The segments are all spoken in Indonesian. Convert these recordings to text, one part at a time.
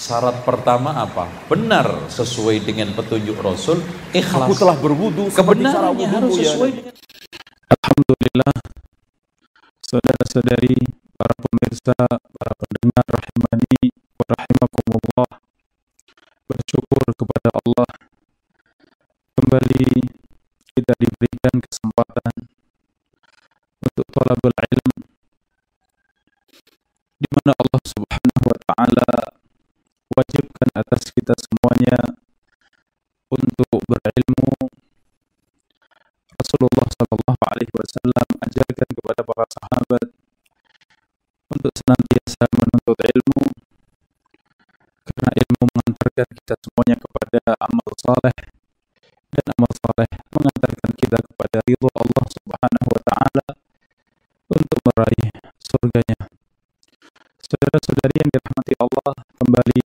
Syarat pertama apa? Benar sesuai dengan petunjuk Rasul. Ikhlas. Aku telah berwudu. Kebenarannya harus ya. sesuai. Ya. Alhamdulillah, saudara-saudari, para pemirsa, para pendengar, rahimani, rahimakumullah. Bersyukur kepada Allah. Kembali kita diberikan kesempatan untuk tolabul ilm di mana Allah alaihi wasallam ajarkan kepada para sahabat untuk senantiasa menuntut ilmu karena ilmu mengantarkan kita semuanya kepada amal saleh dan amal saleh mengantarkan kita kepada ridho Allah Subhanahu wa taala untuk meraih surganya. Saudara-saudari yang dirahmati Allah, kembali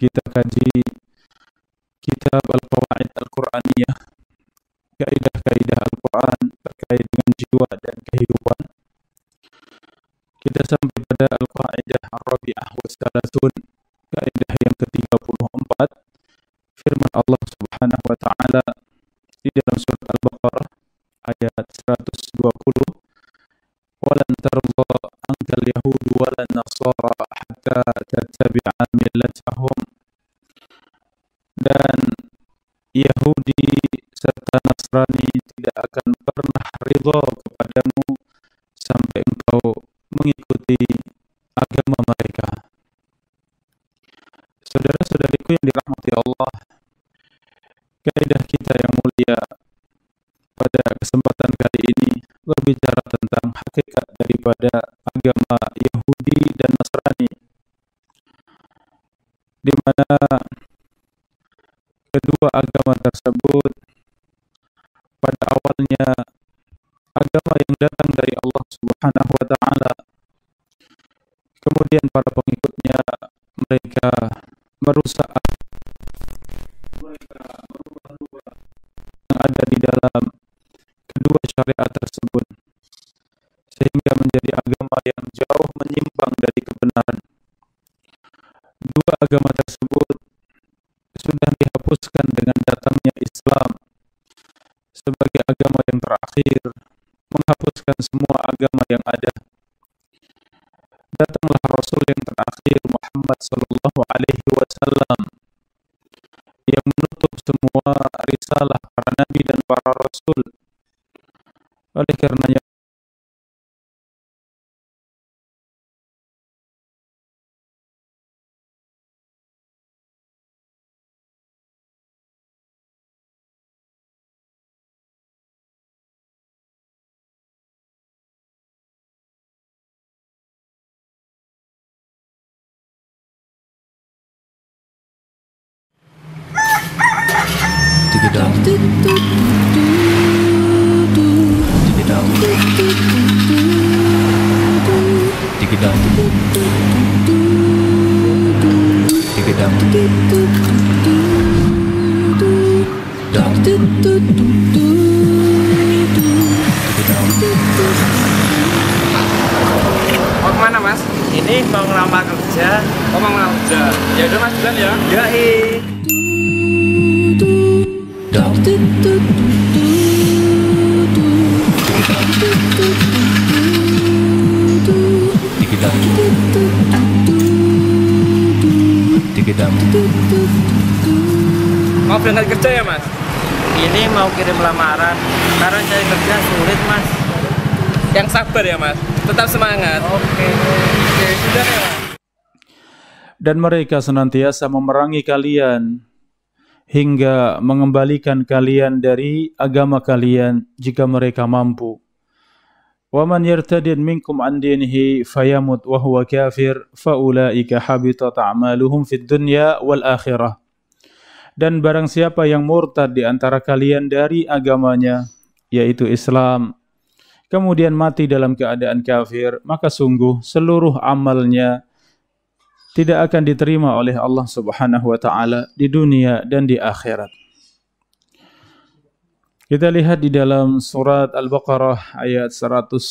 kita kaji kitab Al-Qawaid Al-Qur'aniyah jiwa dan kehidupan kita sampai pada Al-Qa'idah Ar-Rabi'ah wa Salatun, kaidah yang ke-34 firman Allah Subhanahu wa taala di dalam surat Al-Baqarah ayat 120 walan tarda ankal yahud walan nasara hatta tattabi'a millatahum dan Yahudi serta Nasrani tidak akan pernah ridho kepadamu sampai engkau mengikuti agama mereka. Saudara-saudariku yang dirahmati Allah, kaidah kita yang mulia pada kesempatan kali ini berbicara tentang hakikat daripada agama Yahudi dan Nasrani di mana kedua agama tersebut pada awalnya agama yang datang dari Allah Subhanahu wa taala. Kemudian para pengikutnya mereka merusak mereka yang ada di dalam kedua syariat tersebut sehingga menjadi agama yang jauh menyimpang dari kebenaran dihapuskan dengan datangnya Islam sebagai agama yang terakhir, menghapuskan semua agama yang ada. Datanglah Rasul yang terakhir Muhammad Sallallahu Alaihi Wasallam yang menutup semua risalah para nabi dan para rasul. Oleh karenanya Mau berangkat kerja ya mas? Ini mau kirim lamaran. Karena cari kerja sulit mas. Yang sabar ya mas. Tetap semangat. Oke. Oke sudah ya. Mas. Dan mereka senantiasa memerangi kalian hingga mengembalikan kalian dari agama kalian jika mereka mampu. وَمَنْ يَرْتَدِدْ مِنْكُمْ عَنْ دِينِهِ فَيَمُتْ وَهُوَ كَافِرٌ habitat حَبِطَتْ أَعْمَالُهُمْ فِي الدُّنْيَا وَالْآخِرَةِ dan barang siapa yang murtad di antara kalian dari agamanya yaitu Islam kemudian mati dalam keadaan kafir maka sungguh seluruh amalnya tidak akan diterima oleh Allah Subhanahu wa taala di dunia dan di akhirat kita lihat di dalam surat Al-Baqarah ayat 109.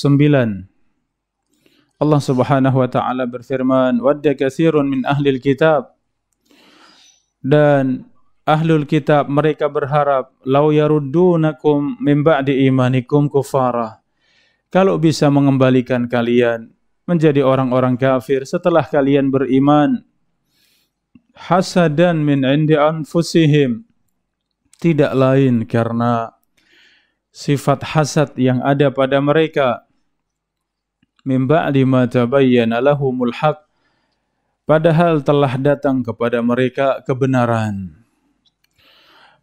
Allah Subhanahu wa taala berfirman, "Wadda katsirun min ahli al-kitab" dan ahlul kitab mereka berharap lau yaruddunakum min ba'di imanikum kufara. Kalau bisa mengembalikan kalian menjadi orang-orang kafir setelah kalian beriman hasadan min indi anfusihim tidak lain karena sifat hasad yang ada pada mereka min ba'di ma tabayyana lahumul haq padahal telah datang kepada mereka kebenaran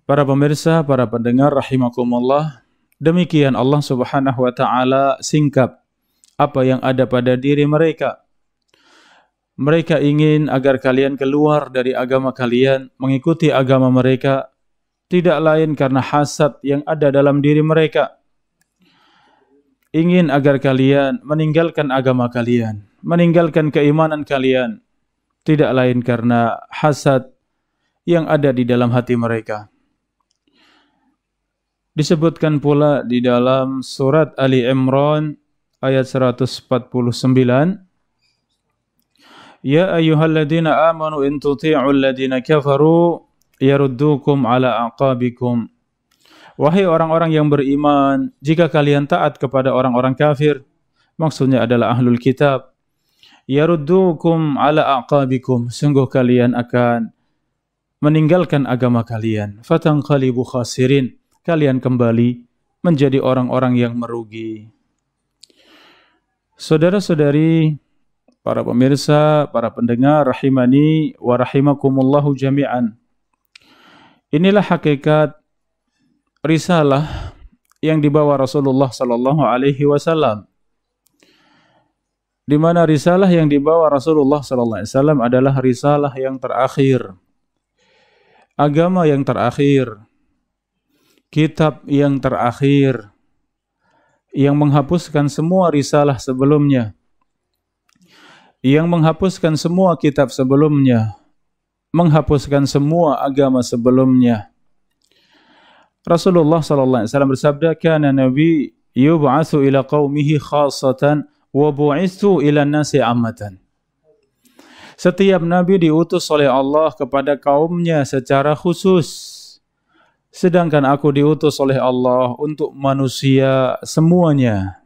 Para pemirsa, para pendengar rahimakumullah, demikian Allah Subhanahu wa taala singkap apa yang ada pada diri mereka. Mereka ingin agar kalian keluar dari agama kalian, mengikuti agama mereka, tidak lain karena hasad yang ada dalam diri mereka. Ingin agar kalian meninggalkan agama kalian, meninggalkan keimanan kalian, tidak lain karena hasad yang ada di dalam hati mereka. Disebutkan pula di dalam surat Ali Imran ayat 149 Ya ayyuhalladzina amanu in tuti'ul ladzina kafaru yaruddukum ala aqabikum Wahai orang-orang yang beriman jika kalian taat kepada orang-orang kafir maksudnya adalah ahlul kitab yaruddukum ala aqabikum sungguh kalian akan meninggalkan agama kalian fatanqalibu khasirin kalian kembali menjadi orang-orang yang merugi. Saudara-saudari, para pemirsa, para pendengar, rahimani wa rahimakumullahu jami'an. Inilah hakikat risalah yang dibawa Rasulullah sallallahu alaihi wasallam. Di mana risalah yang dibawa Rasulullah sallallahu alaihi wasallam adalah risalah yang terakhir. Agama yang terakhir kitab yang terakhir yang menghapuskan semua risalah sebelumnya yang menghapuskan semua kitab sebelumnya menghapuskan semua agama sebelumnya Rasulullah sallallahu alaihi wasallam bersabda kana nabi yub'atsu ila qaumihi khassatan wa bu'itsu ila nasi ammatan Setiap nabi diutus oleh Allah kepada kaumnya secara khusus sedangkan aku diutus oleh Allah untuk manusia semuanya.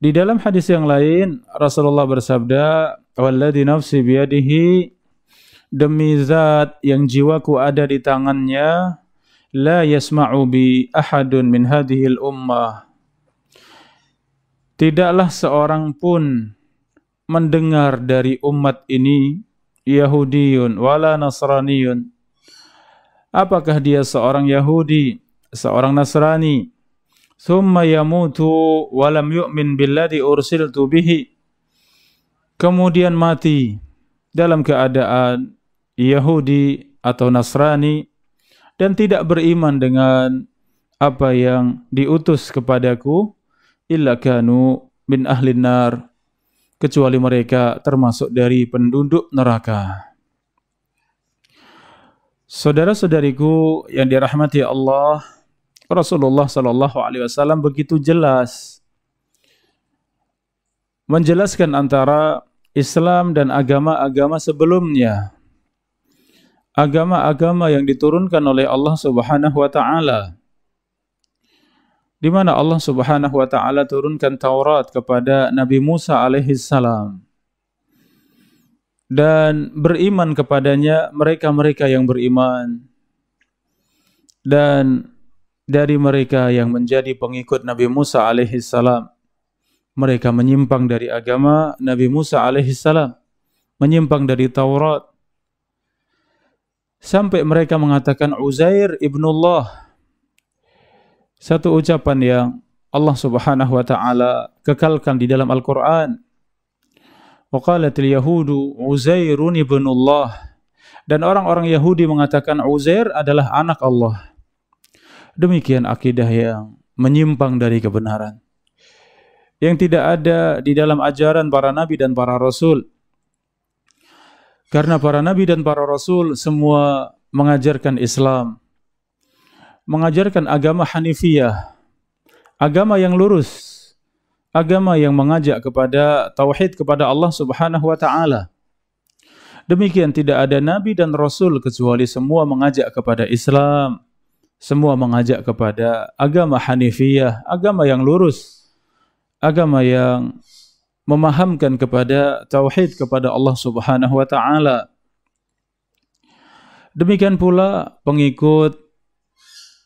Di dalam hadis yang lain, Rasulullah bersabda, "Walladhi nafsi biyadihi demi zat yang jiwaku ada di tangannya, la yasma'u bi ahadun min hadhihi ummah." Tidaklah seorang pun mendengar dari umat ini Yahudiun wala Nasraniun apakah dia seorang Yahudi, seorang Nasrani? Thumma yamutu walam yu'min billadhi ursiltu bihi. Kemudian mati dalam keadaan Yahudi atau Nasrani dan tidak beriman dengan apa yang diutus kepadaku illa kanu min ahlin nar kecuali mereka termasuk dari penduduk neraka. Saudara-saudariku yang dirahmati Allah, Rasulullah sallallahu alaihi wasallam begitu jelas menjelaskan antara Islam dan agama-agama sebelumnya. Agama-agama yang diturunkan oleh Allah Subhanahu wa taala. Di mana Allah Subhanahu wa taala turunkan Taurat kepada Nabi Musa alaihi salam dan beriman kepadanya mereka-mereka yang beriman dan dari mereka yang menjadi pengikut Nabi Musa alaihi salam mereka menyimpang dari agama Nabi Musa alaihi salam menyimpang dari Taurat sampai mereka mengatakan Uzair ibnullah satu ucapan yang Allah Subhanahu wa taala kekalkan di dalam Al-Qur'an Waqalatil Yahudu Uzairun Allah, Dan orang-orang Yahudi mengatakan Uzair adalah anak Allah. Demikian akidah yang menyimpang dari kebenaran. Yang tidak ada di dalam ajaran para nabi dan para rasul. Karena para nabi dan para rasul semua mengajarkan Islam. Mengajarkan agama Hanifiyah. Agama yang lurus agama yang mengajak kepada tauhid kepada Allah Subhanahu wa taala. Demikian tidak ada nabi dan rasul kecuali semua mengajak kepada Islam, semua mengajak kepada agama hanifiyah, agama yang lurus, agama yang memahamkan kepada tauhid kepada Allah Subhanahu wa taala. Demikian pula pengikut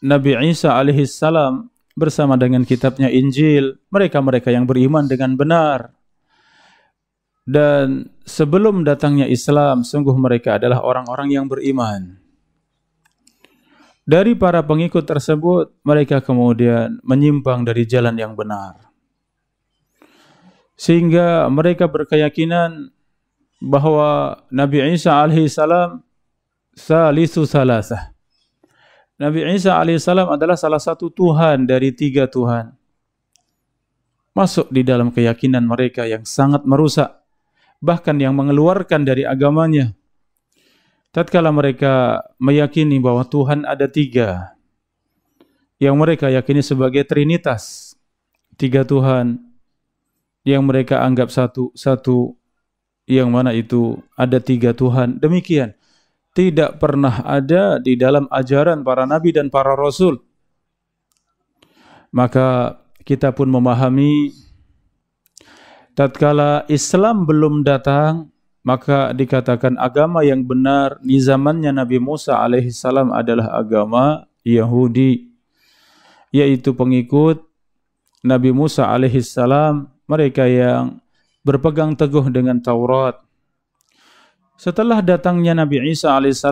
Nabi Isa alaihi salam bersama dengan kitabnya Injil, mereka-mereka yang beriman dengan benar. Dan sebelum datangnya Islam, sungguh mereka adalah orang-orang yang beriman. Dari para pengikut tersebut, mereka kemudian menyimpang dari jalan yang benar. Sehingga mereka berkeyakinan bahawa Nabi Isa alaihissalam salisu salasah. Nabi Isa alaihissalam adalah salah satu Tuhan dari tiga Tuhan. Masuk di dalam keyakinan mereka yang sangat merusak, bahkan yang mengeluarkan dari agamanya. Tatkala mereka meyakini bahwa Tuhan ada tiga, yang mereka yakini sebagai Trinitas, tiga Tuhan, yang mereka anggap satu, satu, yang mana itu ada tiga Tuhan. Demikian tidak pernah ada di dalam ajaran para nabi dan para rasul. Maka kita pun memahami tatkala Islam belum datang, maka dikatakan agama yang benar di zamannya Nabi Musa alaihissalam adalah agama Yahudi yaitu pengikut Nabi Musa alaihissalam mereka yang berpegang teguh dengan Taurat Setelah datangnya Nabi Isa AS,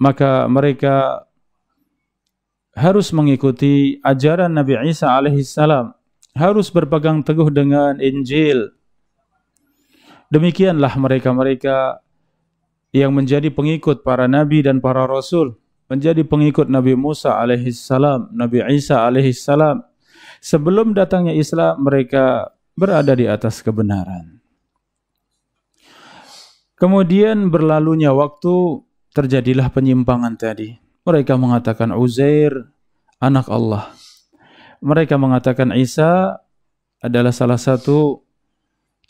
maka mereka harus mengikuti ajaran Nabi Isa AS. Harus berpegang teguh dengan Injil. Demikianlah mereka-mereka yang menjadi pengikut para Nabi dan para Rasul. Menjadi pengikut Nabi Musa AS, Nabi Isa AS. Sebelum datangnya Islam, mereka berada di atas kebenaran. Kemudian berlalunya waktu terjadilah penyimpangan tadi. Mereka mengatakan Uzair anak Allah. Mereka mengatakan Isa adalah salah satu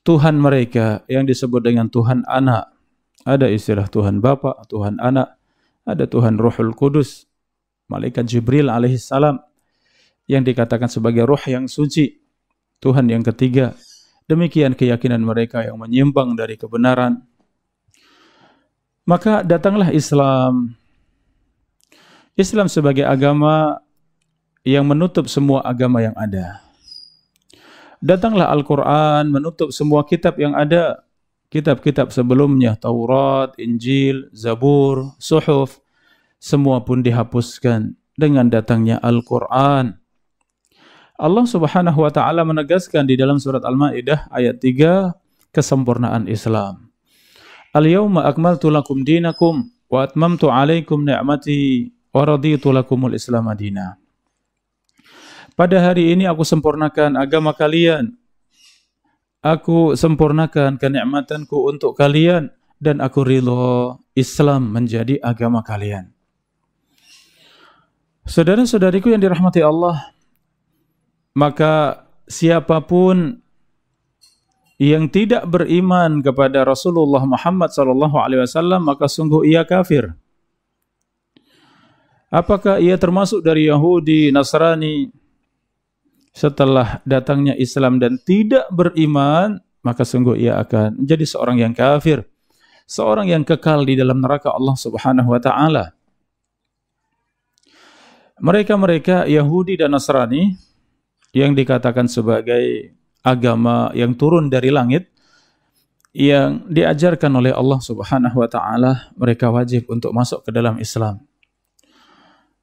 Tuhan mereka yang disebut dengan Tuhan anak. Ada istilah Tuhan Bapa, Tuhan anak, ada Tuhan Ruhul Kudus, malaikat Jibril alaihissalam yang dikatakan sebagai roh yang suci, Tuhan yang ketiga. Demikian keyakinan mereka yang menyimpang dari kebenaran. Maka datanglah Islam. Islam sebagai agama yang menutup semua agama yang ada. Datanglah Al-Quran menutup semua kitab yang ada. Kitab-kitab sebelumnya, Taurat, Injil, Zabur, Suhuf, semua pun dihapuskan dengan datangnya Al-Quran. Allah subhanahu wa ta'ala menegaskan di dalam surat Al-Ma'idah ayat 3, kesempurnaan Islam. Al-yawma akmaltu lakum dinakum wa atmamtu alaikum ni'mati wa raditu lakumul Islam Adina. Pada hari ini aku sempurnakan agama kalian. Aku sempurnakan kenikmatanku untuk kalian dan aku rilo Islam menjadi agama kalian. Saudara-saudariku yang dirahmati Allah, maka siapapun yang tidak beriman kepada Rasulullah Muhammad sallallahu alaihi wasallam maka sungguh ia kafir. Apakah ia termasuk dari Yahudi, Nasrani setelah datangnya Islam dan tidak beriman maka sungguh ia akan menjadi seorang yang kafir, seorang yang kekal di dalam neraka Allah Subhanahu wa taala. Mereka-mereka Yahudi dan Nasrani yang dikatakan sebagai agama yang turun dari langit yang diajarkan oleh Allah Subhanahu wa taala mereka wajib untuk masuk ke dalam Islam.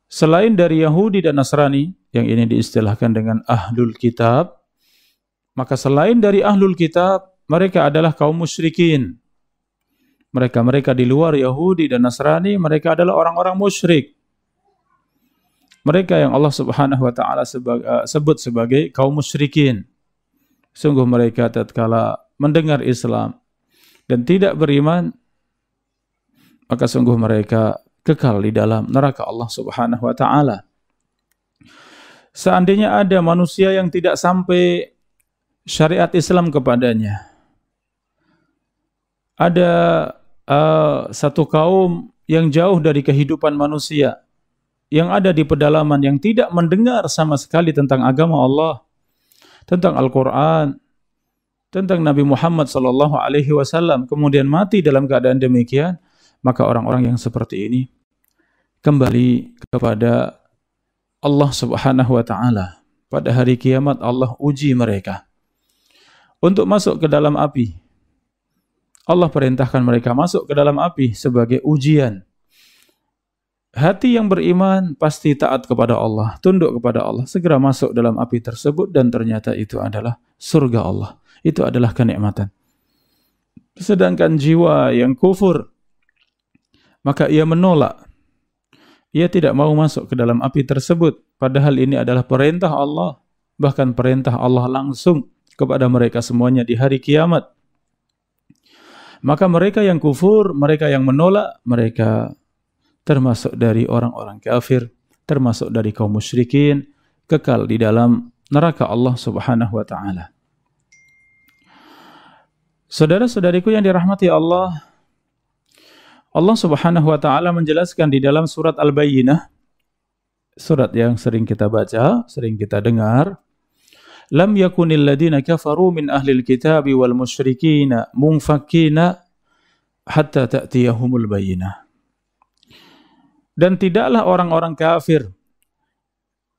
Selain dari Yahudi dan Nasrani yang ini diistilahkan dengan Ahlul Kitab, maka selain dari Ahlul Kitab, mereka adalah kaum musyrikin. Mereka-mereka di luar Yahudi dan Nasrani, mereka adalah orang-orang musyrik. Mereka yang Allah Subhanahu wa taala eh, sebut sebagai kaum musyrikin sungguh mereka tatkala mendengar Islam dan tidak beriman maka sungguh mereka kekal di dalam neraka Allah Subhanahu wa taala seandainya ada manusia yang tidak sampai syariat Islam kepadanya ada uh, satu kaum yang jauh dari kehidupan manusia yang ada di pedalaman yang tidak mendengar sama sekali tentang agama Allah tentang Al-Quran, tentang Nabi Muhammad Sallallahu Alaihi Wasallam, kemudian mati dalam keadaan demikian, maka orang-orang yang seperti ini kembali kepada Allah Subhanahu Wa Taala. Pada hari kiamat Allah uji mereka untuk masuk ke dalam api. Allah perintahkan mereka masuk ke dalam api sebagai ujian. Hati yang beriman pasti taat kepada Allah, tunduk kepada Allah, segera masuk dalam api tersebut dan ternyata itu adalah surga Allah. Itu adalah kenikmatan. Sedangkan jiwa yang kufur, maka ia menolak. Ia tidak mau masuk ke dalam api tersebut. Padahal ini adalah perintah Allah. Bahkan perintah Allah langsung kepada mereka semuanya di hari kiamat. Maka mereka yang kufur, mereka yang menolak, mereka termasuk dari orang-orang kafir, termasuk dari kaum musyrikin, kekal di dalam neraka Allah Subhanahu wa taala. Saudara-saudariku yang dirahmati Allah, Allah Subhanahu wa taala menjelaskan di dalam surat Al-Bayyinah surat yang sering kita baca, sering kita dengar, lam yakunil ladina kafaru min wal musyrikina munfakina hatta ta'tiyahumul bayyinah. Dan tidaklah orang-orang kafir.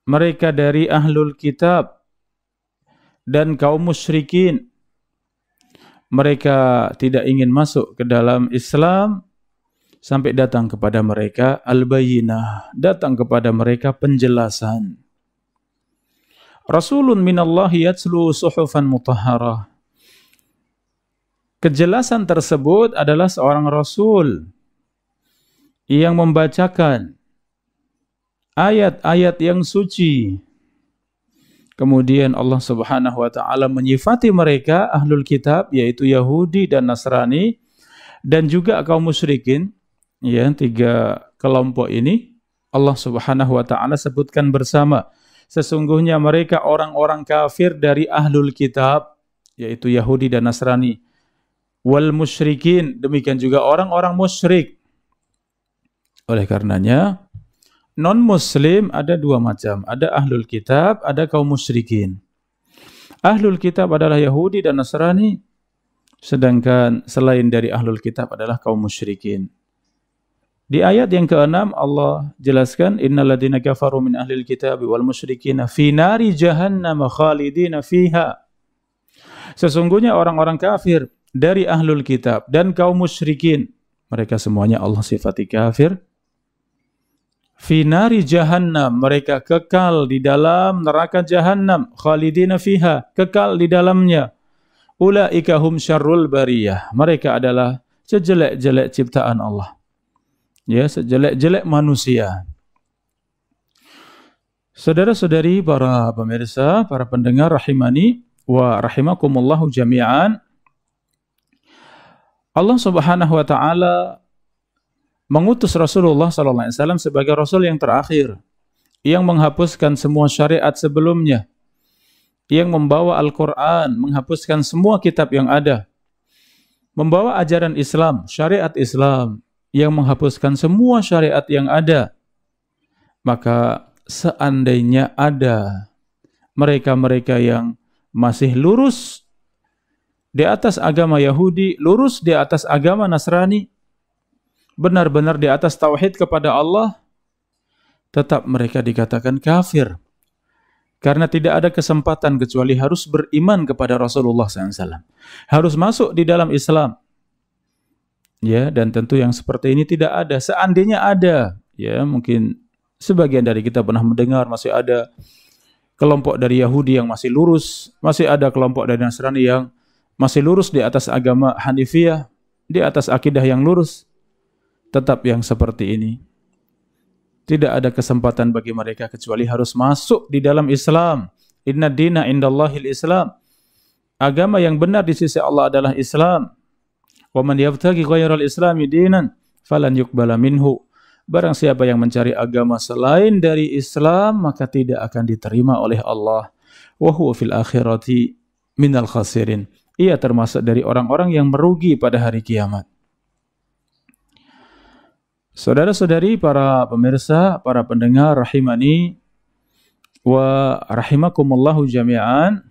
Mereka dari ahlul kitab dan kaum musyrikin. Mereka tidak ingin masuk ke dalam Islam sampai datang kepada mereka al-bayyinah, datang kepada mereka penjelasan. Rasulun minallahi yatslu suhufan mutahharah. Kejelasan tersebut adalah seorang rasul. yang membacakan ayat-ayat yang suci. Kemudian Allah Subhanahu wa taala menyifati mereka ahlul kitab yaitu Yahudi dan Nasrani dan juga kaum musyrikin. Ya, tiga kelompok ini Allah Subhanahu wa taala sebutkan bersama. Sesungguhnya mereka orang-orang kafir dari ahlul kitab yaitu Yahudi dan Nasrani. Wal musyrikin, demikian juga orang-orang musyrik oleh karenanya, non-muslim ada dua macam. Ada ahlul kitab, ada kaum musyrikin. Ahlul kitab adalah Yahudi dan Nasrani, sedangkan selain dari ahlul kitab adalah kaum musyrikin. Di ayat yang ke-6 Allah jelaskan innalladzina kafaru min ahlil kitab wal musyrikin fi nari jahannam khalidina fiha. Sesungguhnya orang-orang kafir dari ahlul kitab dan kaum musyrikin mereka semuanya Allah sifati kafir Finari jahannam, mereka kekal di dalam neraka jahannam. Khalidina fiha, kekal di dalamnya. Ula'ikahum syarrul bariyah. Mereka adalah sejelek-jelek ciptaan Allah. Ya, sejelek-jelek manusia. Saudara-saudari, para pemirsa, para pendengar, rahimani wa rahimakumullahu jami'an. Allah subhanahu wa ta'ala mengutus Rasulullah SAW sebagai Rasul yang terakhir, yang menghapuskan semua syariat sebelumnya, yang membawa Al-Quran, menghapuskan semua kitab yang ada, membawa ajaran Islam, syariat Islam, yang menghapuskan semua syariat yang ada, maka seandainya ada mereka-mereka yang masih lurus di atas agama Yahudi, lurus di atas agama Nasrani, benar-benar di atas tauhid kepada Allah, tetap mereka dikatakan kafir. Karena tidak ada kesempatan kecuali harus beriman kepada Rasulullah SAW. Harus masuk di dalam Islam. Ya, dan tentu yang seperti ini tidak ada. Seandainya ada, ya mungkin sebagian dari kita pernah mendengar masih ada kelompok dari Yahudi yang masih lurus, masih ada kelompok dari Nasrani yang masih lurus di atas agama Hanifiah di atas akidah yang lurus. tetap yang seperti ini. Tidak ada kesempatan bagi mereka kecuali harus masuk di dalam Islam. Inna dina indallahil Islam. Agama yang benar di sisi Allah adalah Islam. Wa man yaftaki ghayral Islam dinan falan yuqbala minhu. Barang siapa yang mencari agama selain dari Islam maka tidak akan diterima oleh Allah. Wa huwa fil akhirati minal khasirin. Ia termasuk dari orang-orang yang merugi pada hari kiamat. Saudara-saudari, para pemirsa, para pendengar rahimani wa rahimakumullahu jami'an.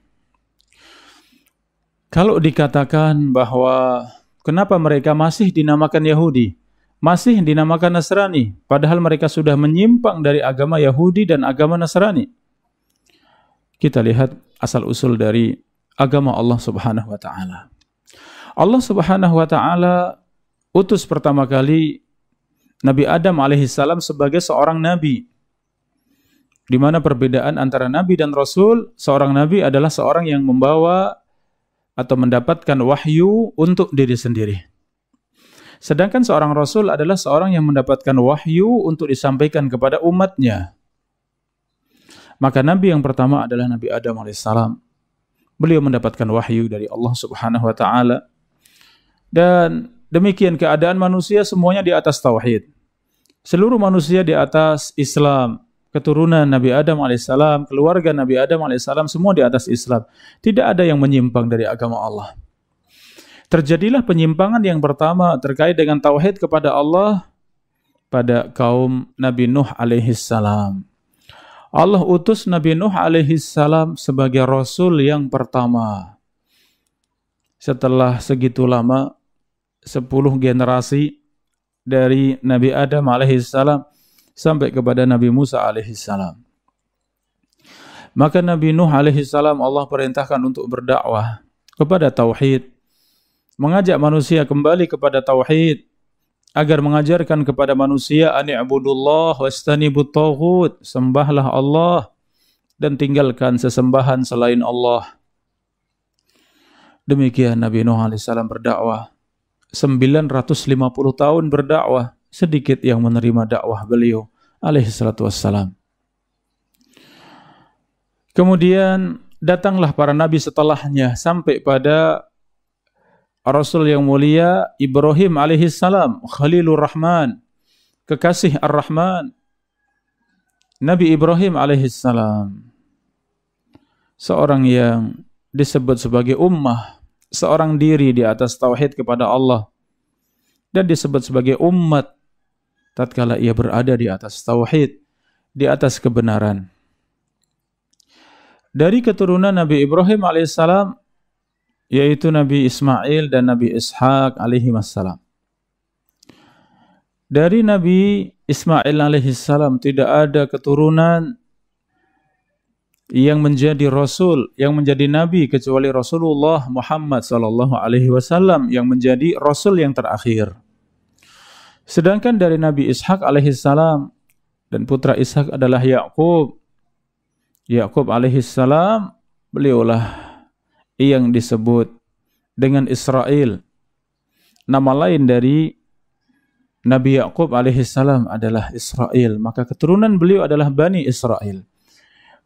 Kalau dikatakan bahwa kenapa mereka masih dinamakan Yahudi, masih dinamakan Nasrani, padahal mereka sudah menyimpang dari agama Yahudi dan agama Nasrani. Kita lihat asal-usul dari agama Allah Subhanahu wa taala. Allah Subhanahu wa taala utus pertama kali Nabi Adam alaihissalam sebagai seorang nabi. Di mana perbedaan antara nabi dan rasul, seorang nabi adalah seorang yang membawa atau mendapatkan wahyu untuk diri sendiri. Sedangkan seorang rasul adalah seorang yang mendapatkan wahyu untuk disampaikan kepada umatnya. Maka nabi yang pertama adalah Nabi Adam alaihissalam. Beliau mendapatkan wahyu dari Allah Subhanahu wa taala. Dan Demikian keadaan manusia semuanya di atas tauhid. Seluruh manusia di atas Islam. Keturunan Nabi Adam alaihissalam, keluarga Nabi Adam alaihissalam semua di atas Islam. Tidak ada yang menyimpang dari agama Allah. Terjadilah penyimpangan yang pertama terkait dengan tauhid kepada Allah pada kaum Nabi Nuh alaihissalam. Allah utus Nabi Nuh alaihissalam sebagai rasul yang pertama. Setelah segitu lama sepuluh generasi dari Nabi Adam alaihissalam sampai kepada Nabi Musa alaihissalam. Maka Nabi Nuh alaihissalam Allah perintahkan untuk berdakwah kepada Tauhid. Mengajak manusia kembali kepada Tauhid. Agar mengajarkan kepada manusia, Ani'budullah wa istanibu ta'ud. Sembahlah Allah dan tinggalkan sesembahan selain Allah. Demikian Nabi Nuh alaihissalam berdakwah. 950 tahun berdakwah, sedikit yang menerima dakwah beliau alaihi salatu wassalam. Kemudian datanglah para nabi setelahnya sampai pada Rasul yang mulia Ibrahim alaihi salam, Khalilur Rahman, kekasih Ar-Rahman. Nabi Ibrahim alaihi salam. Seorang yang disebut sebagai ummah seorang diri di atas tauhid kepada Allah dan disebut sebagai umat tatkala ia berada di atas tauhid di atas kebenaran dari keturunan Nabi Ibrahim alaihissalam yaitu Nabi Ismail dan Nabi Ishaq alaihi wassalam. Dari Nabi Ismail alaihissalam tidak ada keturunan yang menjadi rasul, yang menjadi nabi kecuali Rasulullah Muhammad sallallahu alaihi wasallam yang menjadi rasul yang terakhir. Sedangkan dari Nabi Ishak alaihi salam dan putra Ishak adalah Yakub. Yakub alaihi salam beliaulah yang disebut dengan Israel. Nama lain dari Nabi Yakub alaihi salam adalah Israel, maka keturunan beliau adalah Bani Israel.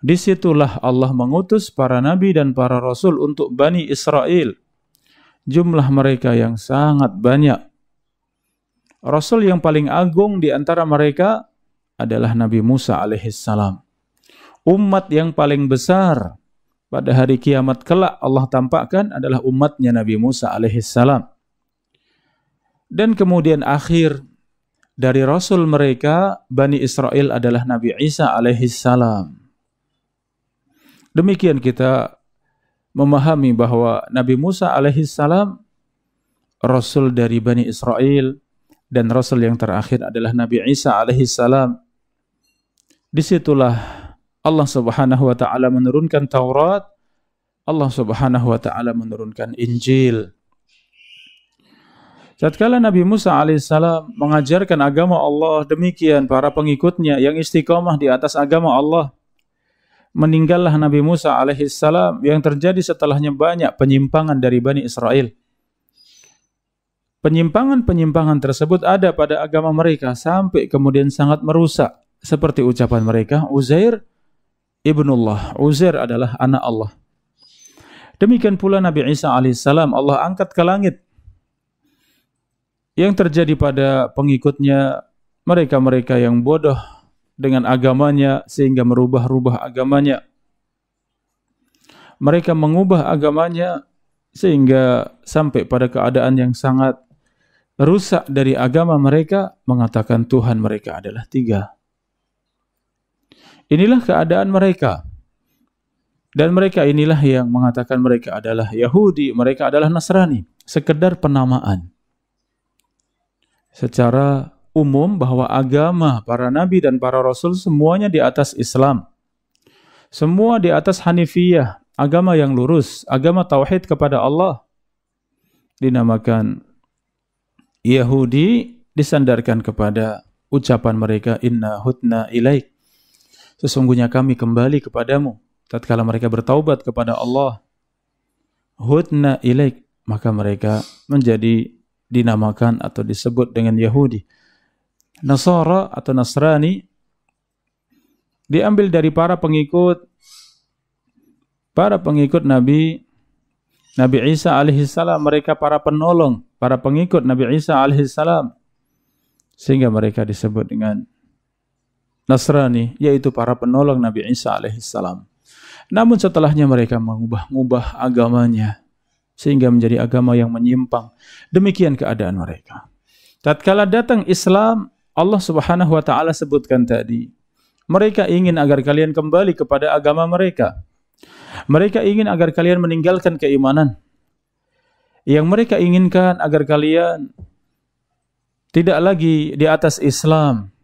Disitulah Allah mengutus para nabi dan para rasul untuk Bani Israel. Jumlah mereka yang sangat banyak. Rasul yang paling agung di antara mereka adalah Nabi Musa alaihissalam. Umat yang paling besar pada hari kiamat kelak Allah tampakkan adalah umatnya Nabi Musa alaihissalam. Dan kemudian akhir dari Rasul mereka, Bani Israel adalah Nabi Isa alaihissalam. Demikian kita memahami bahwa Nabi Musa alaihissalam rasul dari Bani Israel dan rasul yang terakhir adalah Nabi Isa alaihissalam. Disitulah Allah subhanahu wa ta'ala menurunkan Taurat, Allah subhanahu wa ta'ala menurunkan Injil. Tatkala Nabi Musa alaihissalam mengajarkan agama Allah, demikian para pengikutnya yang istiqomah di atas agama Allah, meninggallah Nabi Musa alaihissalam yang terjadi setelahnya banyak penyimpangan dari Bani Israel. Penyimpangan-penyimpangan tersebut ada pada agama mereka sampai kemudian sangat merusak seperti ucapan mereka Uzair ibnullah. Uzair adalah anak Allah. Demikian pula Nabi Isa alaihissalam Allah angkat ke langit. Yang terjadi pada pengikutnya mereka-mereka yang bodoh dengan agamanya sehingga merubah-rubah agamanya. Mereka mengubah agamanya sehingga sampai pada keadaan yang sangat rusak dari agama mereka mengatakan Tuhan mereka adalah tiga. Inilah keadaan mereka. Dan mereka inilah yang mengatakan mereka adalah Yahudi, mereka adalah Nasrani. Sekedar penamaan. Secara umum bahwa agama para nabi dan para rasul semuanya di atas Islam. Semua di atas Hanifiyah, agama yang lurus, agama tauhid kepada Allah. Dinamakan Yahudi disandarkan kepada ucapan mereka inna hutna ilaik. Sesungguhnya kami kembali kepadamu tatkala mereka bertaubat kepada Allah. Hutna ilaik, maka mereka menjadi dinamakan atau disebut dengan Yahudi. Nasara atau Nasrani diambil dari para pengikut para pengikut Nabi Nabi Isa alaihi salam. mereka para penolong para pengikut Nabi Isa alaihi salam, sehingga mereka disebut dengan Nasrani yaitu para penolong Nabi Isa alaihi salam. namun setelahnya mereka mengubah-ubah agamanya sehingga menjadi agama yang menyimpang demikian keadaan mereka tatkala datang Islam Allah Subhanahu wa taala sebutkan tadi. Mereka ingin agar kalian kembali kepada agama mereka. Mereka ingin agar kalian meninggalkan keimanan. Yang mereka inginkan agar kalian tidak lagi di atas Islam.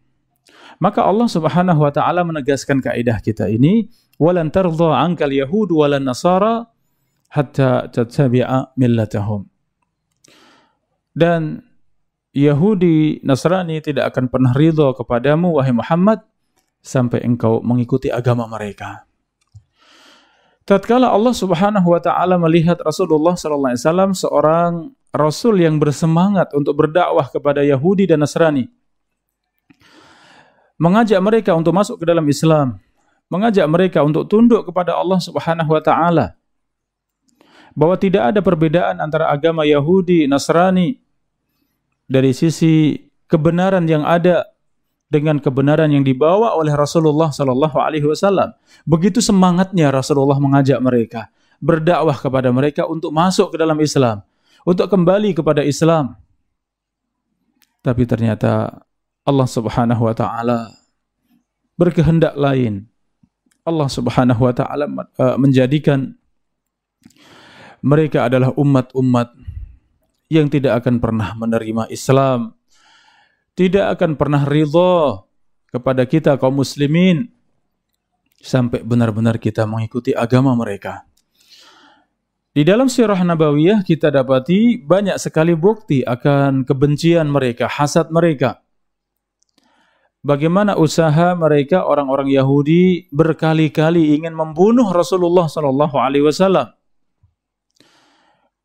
Maka Allah Subhanahu wa taala menegaskan kaidah kita ini, "Walan tardha 'ankal yahud walan nasara hatta tattabi'a millatahum." Dan Yahudi Nasrani tidak akan pernah ridho kepadamu wahai Muhammad sampai engkau mengikuti agama mereka. Tatkala Allah Subhanahu wa taala melihat Rasulullah sallallahu alaihi wasallam seorang rasul yang bersemangat untuk berdakwah kepada Yahudi dan Nasrani. Mengajak mereka untuk masuk ke dalam Islam, mengajak mereka untuk tunduk kepada Allah Subhanahu wa taala. Bahwa tidak ada perbedaan antara agama Yahudi, Nasrani, dari sisi kebenaran yang ada dengan kebenaran yang dibawa oleh Rasulullah sallallahu alaihi wasallam. Begitu semangatnya Rasulullah mengajak mereka berdakwah kepada mereka untuk masuk ke dalam Islam, untuk kembali kepada Islam. Tapi ternyata Allah Subhanahu wa taala berkehendak lain. Allah Subhanahu wa taala eh, menjadikan mereka adalah umat-umat yang tidak akan pernah menerima Islam, tidak akan pernah ridho kepada kita kaum muslimin sampai benar-benar kita mengikuti agama mereka. Di dalam sirah nabawiyah kita dapati banyak sekali bukti akan kebencian mereka, hasad mereka. Bagaimana usaha mereka orang-orang Yahudi berkali-kali ingin membunuh Rasulullah Shallallahu alaihi wasallam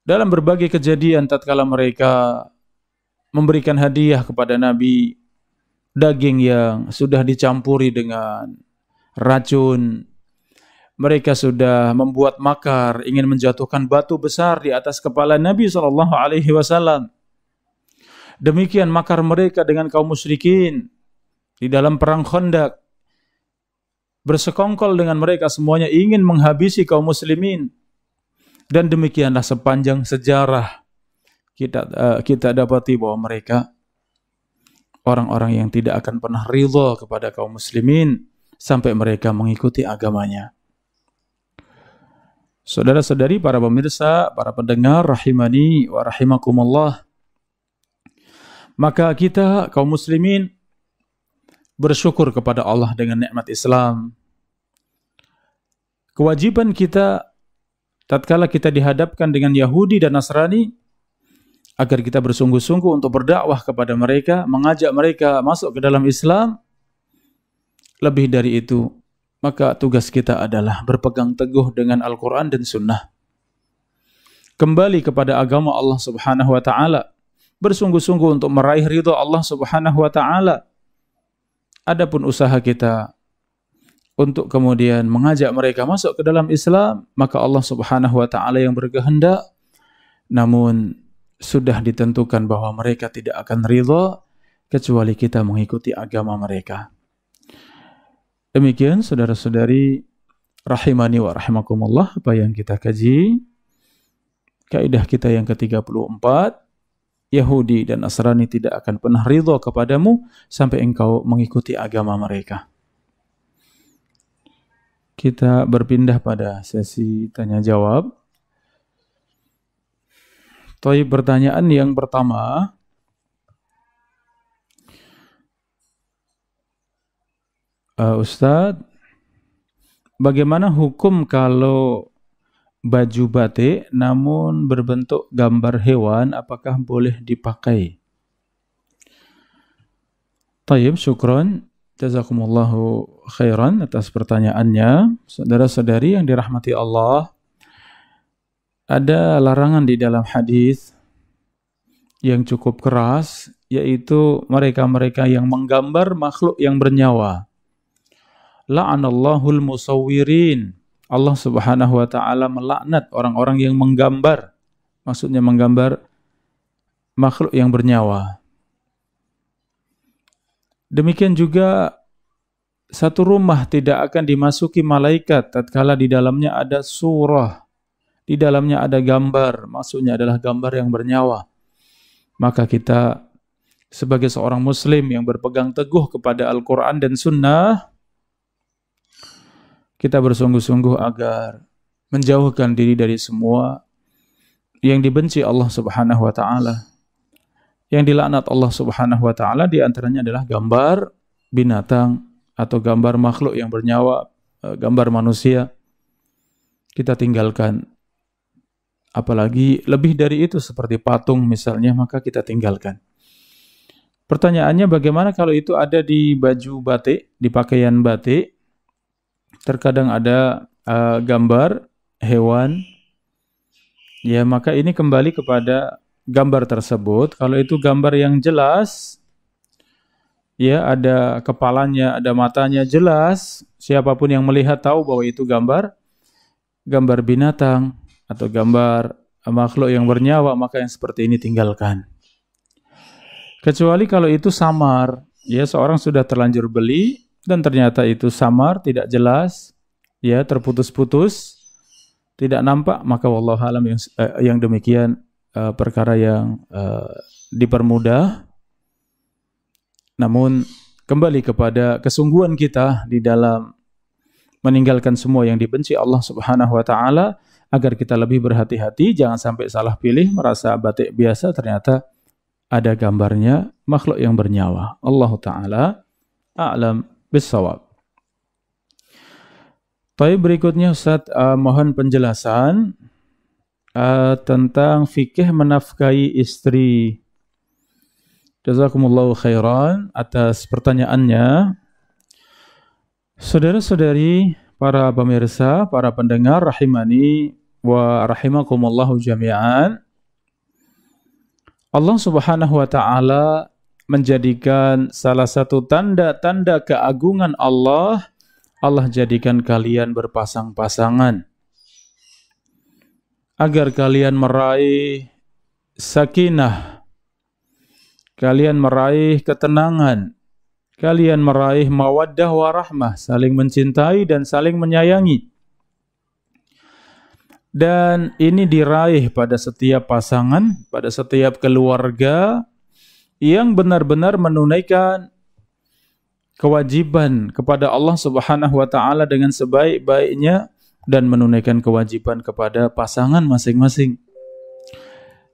dalam berbagai kejadian tatkala mereka memberikan hadiah kepada Nabi daging yang sudah dicampuri dengan racun. Mereka sudah membuat makar, ingin menjatuhkan batu besar di atas kepala Nabi Shallallahu Alaihi Wasallam. Demikian makar mereka dengan kaum musyrikin di dalam perang Khandaq bersekongkol dengan mereka semuanya ingin menghabisi kaum muslimin dan demikianlah sepanjang sejarah kita uh, kita dapati bahwa mereka orang-orang yang tidak akan pernah ridho kepada kaum muslimin sampai mereka mengikuti agamanya. Saudara-saudari, para pemirsa, para pendengar rahimani wa rahimakumullah. Maka kita kaum muslimin bersyukur kepada Allah dengan nikmat Islam. Kewajiban kita tatkala kita dihadapkan dengan Yahudi dan Nasrani agar kita bersungguh-sungguh untuk berdakwah kepada mereka, mengajak mereka masuk ke dalam Islam. Lebih dari itu, maka tugas kita adalah berpegang teguh dengan Al-Quran dan Sunnah. Kembali kepada agama Allah Subhanahu wa Ta'ala, bersungguh-sungguh untuk meraih ridho Allah Subhanahu wa Ta'ala. Adapun usaha kita untuk kemudian mengajak mereka masuk ke dalam Islam, maka Allah Subhanahu wa taala yang berkehendak namun sudah ditentukan bahwa mereka tidak akan ridha kecuali kita mengikuti agama mereka. Demikian saudara-saudari rahimani wa rahimakumullah apa yang kita kaji. Kaidah kita yang ke-34 Yahudi dan Nasrani tidak akan pernah ridho kepadamu sampai engkau mengikuti agama mereka. Kita berpindah pada sesi tanya jawab. Toi pertanyaan yang pertama. Uh, Ustadz, bagaimana hukum kalau baju batik namun berbentuk gambar hewan apakah boleh dipakai? Tayyip, syukron. Jazakumullahu khairan atas pertanyaannya. Saudara-saudari yang dirahmati Allah, ada larangan di dalam hadis yang cukup keras yaitu mereka-mereka yang menggambar makhluk yang bernyawa. La'anallahul musawwirin. Allah Subhanahu wa taala melaknat orang-orang yang menggambar. Maksudnya menggambar makhluk yang bernyawa. Demikian juga satu rumah tidak akan dimasuki malaikat tatkala di dalamnya ada surah, di dalamnya ada gambar, maksudnya adalah gambar yang bernyawa. Maka kita sebagai seorang muslim yang berpegang teguh kepada Al-Qur'an dan sunnah kita bersungguh-sungguh agar menjauhkan diri dari semua yang dibenci Allah Subhanahu wa taala. yang dilaknat Allah Subhanahu wa taala di antaranya adalah gambar binatang atau gambar makhluk yang bernyawa, eh, gambar manusia kita tinggalkan. Apalagi lebih dari itu seperti patung misalnya maka kita tinggalkan. Pertanyaannya bagaimana kalau itu ada di baju batik, di pakaian batik? Terkadang ada uh, gambar hewan. Ya, maka ini kembali kepada gambar tersebut. Kalau itu gambar yang jelas, ya ada kepalanya, ada matanya jelas, siapapun yang melihat tahu bahwa itu gambar gambar binatang atau gambar makhluk yang bernyawa, maka yang seperti ini tinggalkan. Kecuali kalau itu samar, ya seorang sudah terlanjur beli dan ternyata itu samar, tidak jelas, ya terputus-putus, tidak nampak, maka wallahu alam yang eh, yang demikian uh, perkara yang uh, dipermudah namun kembali kepada kesungguhan kita di dalam meninggalkan semua yang dibenci Allah Subhanahu wa taala agar kita lebih berhati-hati jangan sampai salah pilih merasa batik biasa ternyata ada gambarnya makhluk yang bernyawa. Allah taala a'lam bisawab. Tapi berikutnya Ustaz uh, mohon penjelasan uh, tentang fikih menafkahi istri. Jazakumullahu khairan atas pertanyaannya. Saudara-saudari, para pemirsa, para pendengar rahimani wa rahimakumullahu jami'an. Allah Subhanahu wa taala menjadikan salah satu tanda-tanda keagungan Allah Allah jadikan kalian berpasang-pasangan. agar kalian meraih sakinah kalian meraih ketenangan kalian meraih mawaddah warahmah saling mencintai dan saling menyayangi dan ini diraih pada setiap pasangan pada setiap keluarga yang benar-benar menunaikan kewajiban kepada Allah Subhanahu wa taala dengan sebaik-baiknya dan menunaikan kewajiban kepada pasangan masing-masing.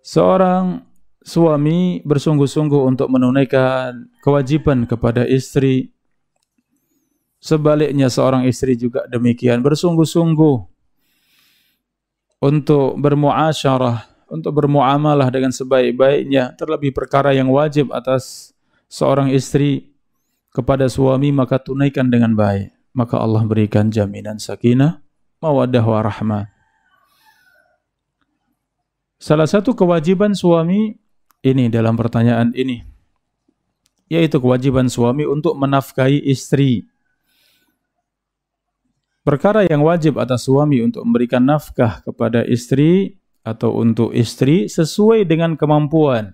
Seorang suami bersungguh-sungguh untuk menunaikan kewajiban kepada istri. Sebaliknya seorang istri juga demikian bersungguh-sungguh untuk bermuasyarah, untuk bermuamalah dengan sebaik-baiknya terlebih perkara yang wajib atas seorang istri kepada suami maka tunaikan dengan baik. Maka Allah berikan jaminan sakinah mawaddah warahmah. Salah satu kewajiban suami ini dalam pertanyaan ini yaitu kewajiban suami untuk menafkahi istri. Perkara yang wajib atas suami untuk memberikan nafkah kepada istri atau untuk istri sesuai dengan kemampuan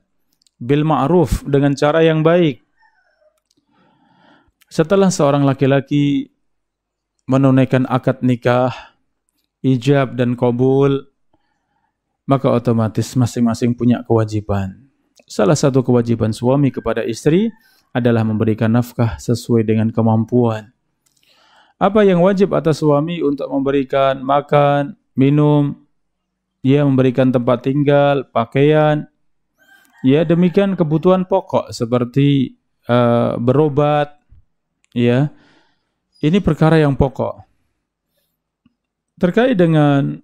bil ma'ruf dengan cara yang baik. Setelah seorang laki-laki menunaikan akad nikah, ijab dan kabul, maka otomatis masing-masing punya kewajiban. Salah satu kewajiban suami kepada istri adalah memberikan nafkah sesuai dengan kemampuan. Apa yang wajib atas suami untuk memberikan makan, minum, ia memberikan tempat tinggal, pakaian, ya demikian kebutuhan pokok seperti uh, berobat, ya. Ini perkara yang pokok terkait dengan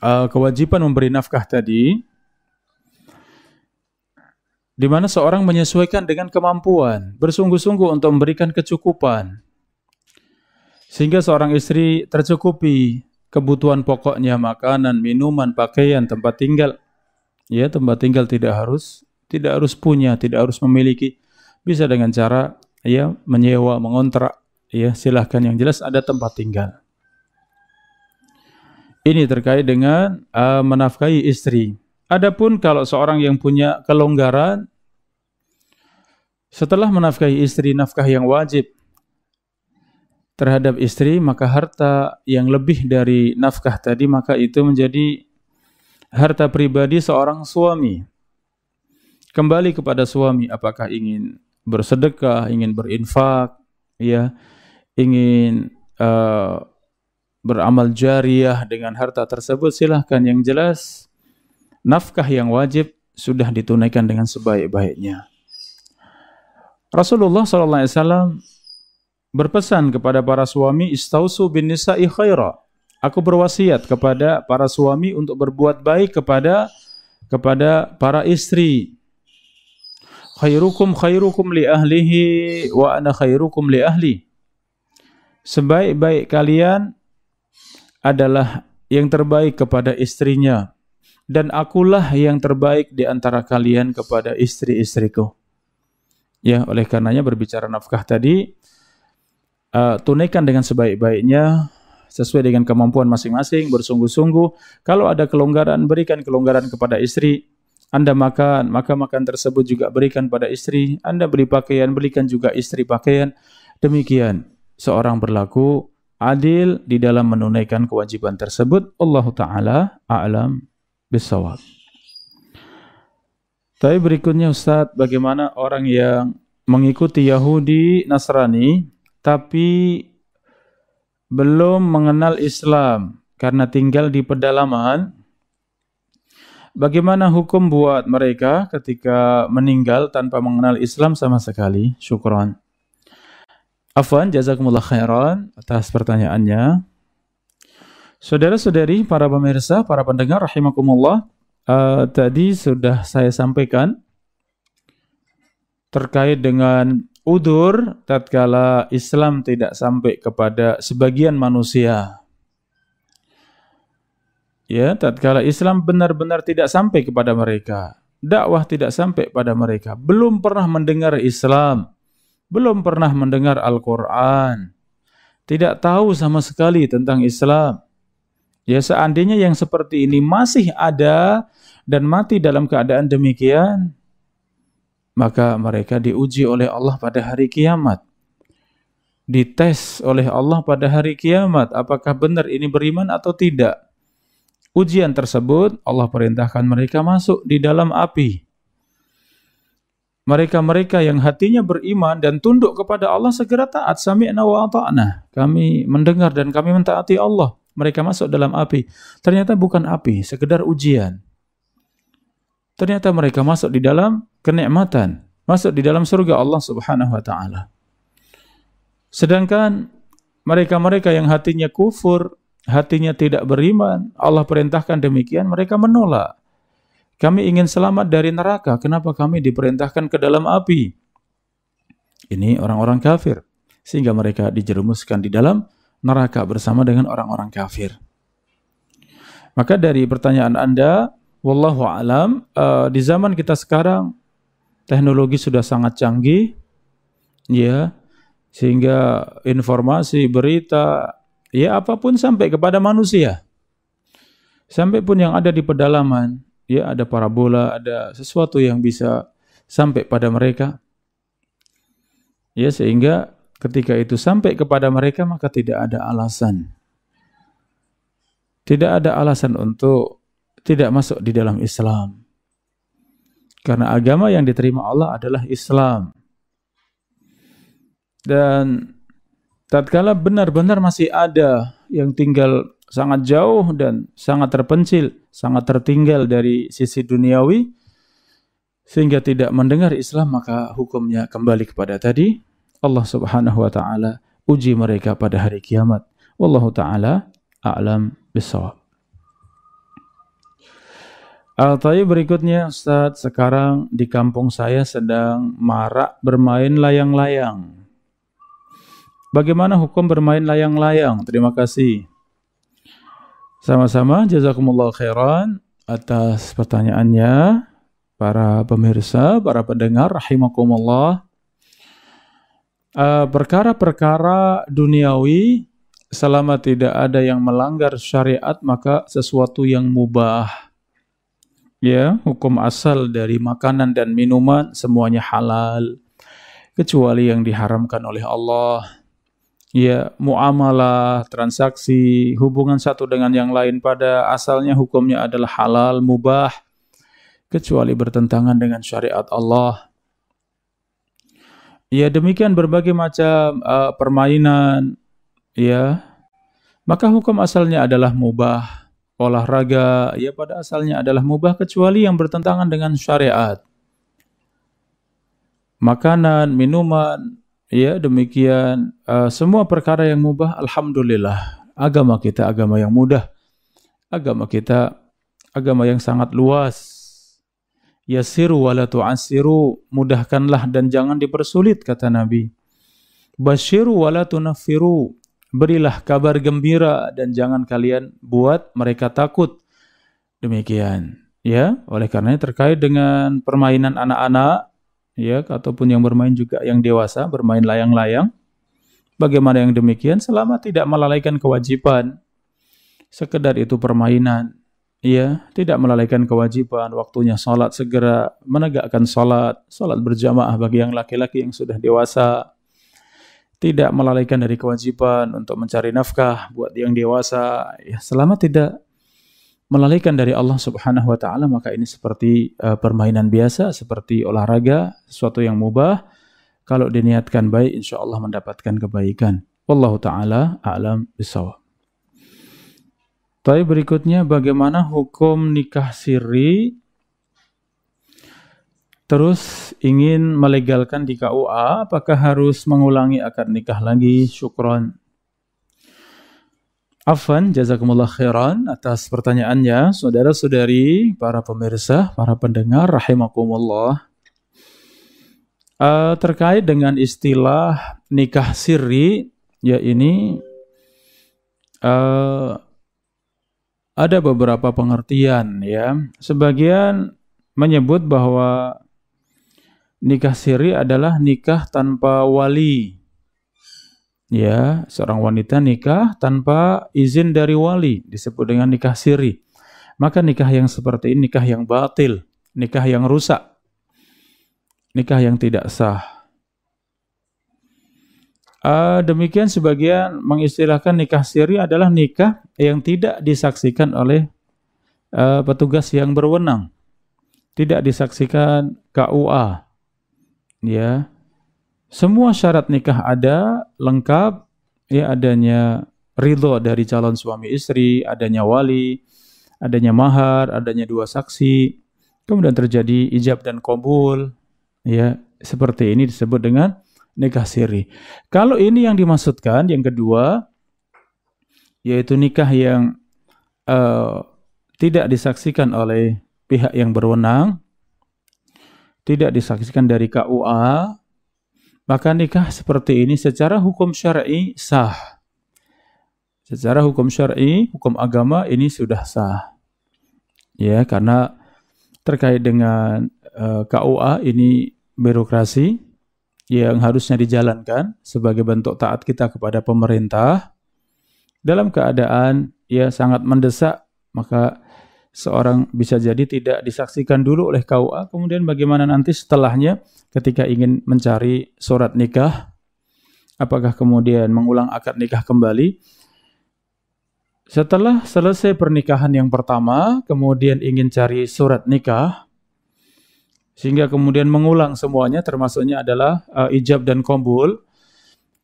uh, kewajiban memberi nafkah tadi, di mana seorang menyesuaikan dengan kemampuan, bersungguh-sungguh untuk memberikan kecukupan, sehingga seorang istri tercukupi kebutuhan pokoknya makanan, minuman, pakaian, tempat tinggal. Ya, tempat tinggal tidak harus tidak harus punya, tidak harus memiliki. Bisa dengan cara ya menyewa, mengontrak. Ya, silahkan yang jelas ada tempat tinggal. Ini terkait dengan uh, menafkahi istri. Adapun kalau seorang yang punya kelonggaran setelah menafkahi istri nafkah yang wajib terhadap istri maka harta yang lebih dari nafkah tadi maka itu menjadi harta pribadi seorang suami. Kembali kepada suami apakah ingin bersedekah, ingin berinfak, ya, ingin uh, beramal jariah dengan harta tersebut silakan yang jelas nafkah yang wajib sudah ditunaikan dengan sebaik-baiknya Rasulullah sallallahu alaihi wasallam berpesan kepada para suami istausu bin nisa'i khaira aku berwasiat kepada para suami untuk berbuat baik kepada kepada para istri khairukum khairukum li ahlihi wa ana khairukum li ahli sebaik-baik kalian adalah yang terbaik kepada istrinya dan akulah yang terbaik di antara kalian kepada istri-istriku. Ya, oleh karenanya berbicara nafkah tadi uh, tunaikan dengan sebaik-baiknya sesuai dengan kemampuan masing-masing bersungguh-sungguh. Kalau ada kelonggaran berikan kelonggaran kepada istri. Anda makan, maka makan tersebut juga berikan pada istri. Anda beli pakaian, berikan juga istri pakaian. Demikian seorang berlaku adil di dalam menunaikan kewajiban tersebut. Allah Ta'ala a'lam bisawab. Tapi berikutnya Ustadz, bagaimana orang yang mengikuti Yahudi Nasrani tapi belum mengenal Islam karena tinggal di pedalaman Bagaimana hukum buat mereka ketika meninggal tanpa mengenal Islam sama sekali? Syukran. Afwan, jazakumullah khairan atas pertanyaannya. Saudara-saudari, para pemirsa, para pendengar, rahimakumullah. Uh, tadi sudah saya sampaikan terkait dengan udur tatkala Islam tidak sampai kepada sebagian manusia. Ya, tatkala Islam benar-benar tidak sampai kepada mereka. Dakwah tidak sampai pada mereka. Belum pernah mendengar Islam belum pernah mendengar Al-Quran, tidak tahu sama sekali tentang Islam. Ya seandainya yang seperti ini masih ada dan mati dalam keadaan demikian, maka mereka diuji oleh Allah pada hari kiamat. Dites oleh Allah pada hari kiamat, apakah benar ini beriman atau tidak. Ujian tersebut Allah perintahkan mereka masuk di dalam api mereka-mereka yang hatinya beriman dan tunduk kepada Allah segera taat sami'na wa ata'na. Kami mendengar dan kami mentaati Allah. Mereka masuk dalam api. Ternyata bukan api, sekedar ujian. Ternyata mereka masuk di dalam kenikmatan, masuk di dalam surga Allah Subhanahu wa taala. Sedangkan mereka-mereka yang hatinya kufur, hatinya tidak beriman, Allah perintahkan demikian, mereka menolak. Kami ingin selamat dari neraka. Kenapa kami diperintahkan ke dalam api? Ini orang-orang kafir. Sehingga mereka dijerumuskan di dalam neraka bersama dengan orang-orang kafir. Maka dari pertanyaan Anda, wallahu alam, uh, di zaman kita sekarang teknologi sudah sangat canggih ya sehingga informasi, berita, ya apapun sampai kepada manusia. Sampai pun yang ada di pedalaman, ya ada parabola, ada sesuatu yang bisa sampai pada mereka. Ya, sehingga ketika itu sampai kepada mereka maka tidak ada alasan. Tidak ada alasan untuk tidak masuk di dalam Islam. Karena agama yang diterima Allah adalah Islam. Dan tatkala benar-benar masih ada yang tinggal sangat jauh dan sangat terpencil sangat tertinggal dari sisi duniawi sehingga tidak mendengar Islam maka hukumnya kembali kepada tadi Allah Subhanahu wa taala uji mereka pada hari kiamat. Wallahu taala a'lam al Altai berikutnya Ustaz, sekarang di kampung saya sedang marak bermain layang-layang. Bagaimana hukum bermain layang-layang? Terima kasih. Sama-sama, jazakumullah khairan atas pertanyaannya para pemirsa, para pendengar, rahimakumullah. Eh, perkara-perkara uh, duniawi selama tidak ada yang melanggar syariat maka sesuatu yang mubah ya hukum asal dari makanan dan minuman semuanya halal kecuali yang diharamkan oleh Allah ya muamalah, transaksi, hubungan satu dengan yang lain pada asalnya hukumnya adalah halal, mubah kecuali bertentangan dengan syariat Allah. Ya demikian berbagai macam uh, permainan ya. Maka hukum asalnya adalah mubah. Olahraga ya pada asalnya adalah mubah kecuali yang bertentangan dengan syariat. Makanan, minuman, Ya, demikian uh, semua perkara yang mubah alhamdulillah. Agama kita agama yang mudah. Agama kita agama yang sangat luas. Yasiru wala tu'assiru, mudahkanlah dan jangan dipersulit kata Nabi. Basyiru walatunafiru berilah kabar gembira dan jangan kalian buat mereka takut. Demikian. Ya, oleh karenanya terkait dengan permainan anak-anak ya ataupun yang bermain juga yang dewasa bermain layang-layang. Bagaimana yang demikian selama tidak melalaikan kewajiban. Sekedar itu permainan. Ya, tidak melalaikan kewajiban, waktunya sholat segera, menegakkan sholat, sholat berjamaah bagi yang laki-laki yang sudah dewasa, tidak melalaikan dari kewajiban untuk mencari nafkah buat yang dewasa, ya selama tidak melalaikan dari Allah Subhanahu wa taala maka ini seperti uh, permainan biasa seperti olahraga sesuatu yang mubah kalau diniatkan baik insya Allah mendapatkan kebaikan wallahu taala a'lam bisawab tapi berikutnya bagaimana hukum nikah siri terus ingin melegalkan di KUA apakah harus mengulangi akad nikah lagi syukron Afan, jazakumullah khairan atas pertanyaannya, saudara-saudari, para pemirsa, para pendengar, rahimakumullah. Uh, terkait dengan istilah nikah siri, ya ini uh, ada beberapa pengertian ya. Sebagian menyebut bahwa nikah siri adalah nikah tanpa wali, ya seorang wanita nikah tanpa izin dari wali disebut dengan nikah siri maka nikah yang seperti ini nikah yang batil nikah yang rusak nikah yang tidak sah uh, demikian sebagian mengistilahkan nikah siri adalah nikah yang tidak disaksikan oleh uh, petugas yang berwenang tidak disaksikan KUA ya semua syarat nikah ada, lengkap, ya adanya ridho dari calon suami istri, adanya wali, adanya mahar, adanya dua saksi, kemudian terjadi ijab dan kabul, ya seperti ini disebut dengan nikah siri. Kalau ini yang dimaksudkan, yang kedua yaitu nikah yang uh, tidak disaksikan oleh pihak yang berwenang, tidak disaksikan dari KUA, maka nikah seperti ini secara hukum syar'i sah. Secara hukum syar'i, hukum agama ini sudah sah. Ya, karena terkait dengan uh, eh, KUA ini birokrasi yang harusnya dijalankan sebagai bentuk taat kita kepada pemerintah dalam keadaan ya sangat mendesak maka seorang bisa jadi tidak disaksikan dulu oleh KUA, kemudian bagaimana nanti setelahnya ketika ingin mencari surat nikah, apakah kemudian mengulang akad nikah kembali? Setelah selesai pernikahan yang pertama, kemudian ingin cari surat nikah, sehingga kemudian mengulang semuanya, termasuknya adalah uh, ijab dan kombul,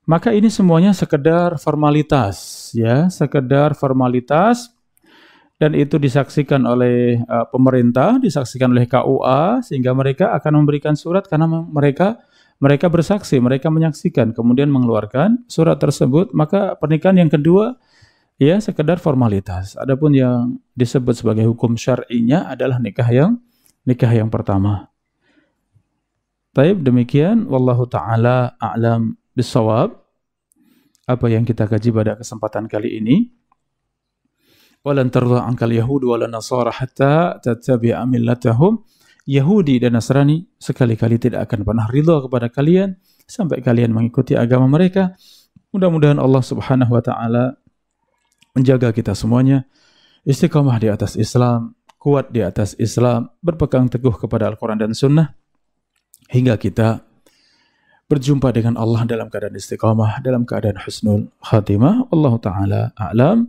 maka ini semuanya sekedar formalitas, ya, sekedar formalitas dan itu disaksikan oleh uh, pemerintah, disaksikan oleh KUA sehingga mereka akan memberikan surat karena mereka mereka bersaksi, mereka menyaksikan kemudian mengeluarkan surat tersebut, maka pernikahan yang kedua ya sekedar formalitas. Adapun yang disebut sebagai hukum syar'inya adalah nikah yang nikah yang pertama. Taib demikian wallahu taala a'lam bisawab apa yang kita kaji pada kesempatan kali ini walan tardha ankal yahud walan nasara hatta tattabi'a millatahum Yahudi dan Nasrani sekali-kali tidak akan pernah ridha kepada kalian sampai kalian mengikuti agama mereka mudah-mudahan Allah Subhanahu wa taala menjaga kita semuanya istiqamah di atas Islam kuat di atas Islam berpegang teguh kepada Al-Qur'an dan Sunnah hingga kita berjumpa dengan Allah dalam keadaan istiqamah dalam keadaan husnul khatimah Allah taala a'lam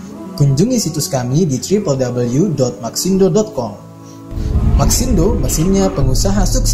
Kunjungi situs kami di www.maxindo.com. Maxindo, mesinnya pengusaha sukses.